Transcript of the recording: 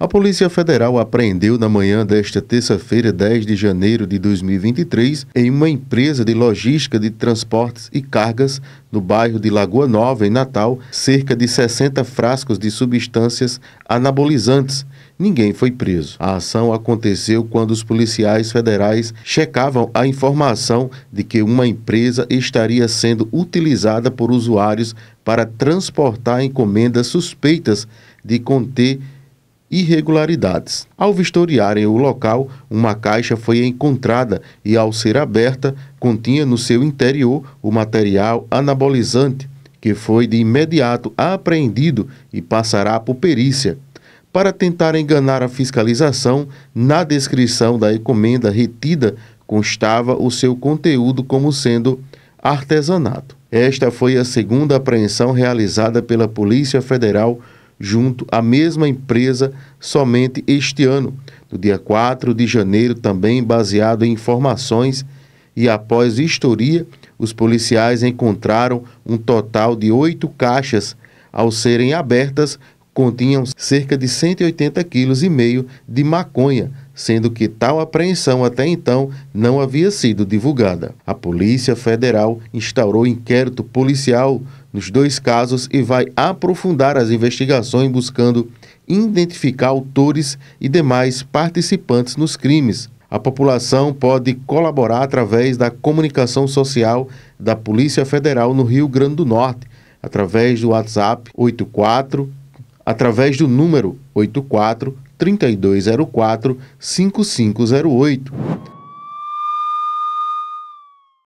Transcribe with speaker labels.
Speaker 1: A Polícia Federal apreendeu na manhã desta terça-feira, 10 de janeiro de 2023, em uma empresa de logística de transportes e cargas no bairro de Lagoa Nova, em Natal, cerca de 60 frascos de substâncias anabolizantes. Ninguém foi preso. A ação aconteceu quando os policiais federais checavam a informação de que uma empresa estaria sendo utilizada por usuários para transportar encomendas suspeitas de conter irregularidades. Ao vistoriarem o local, uma caixa foi encontrada e, ao ser aberta, continha no seu interior o material anabolizante, que foi de imediato apreendido e passará por perícia. Para tentar enganar a fiscalização, na descrição da encomenda retida constava o seu conteúdo como sendo artesanato. Esta foi a segunda apreensão realizada pela Polícia Federal junto à mesma empresa somente este ano, no dia 4 de janeiro, também baseado em informações e após vistoria, os policiais encontraram um total de oito caixas. Ao serem abertas, continham cerca de 180 quilos e meio de maconha, sendo que tal apreensão até então não havia sido divulgada. A Polícia Federal instaurou inquérito policial nos dois casos e vai aprofundar as investigações buscando identificar autores e demais participantes nos crimes. A população pode colaborar através da comunicação social da Polícia Federal no Rio Grande do Norte, através do WhatsApp 84 através do número 84 3204 5508.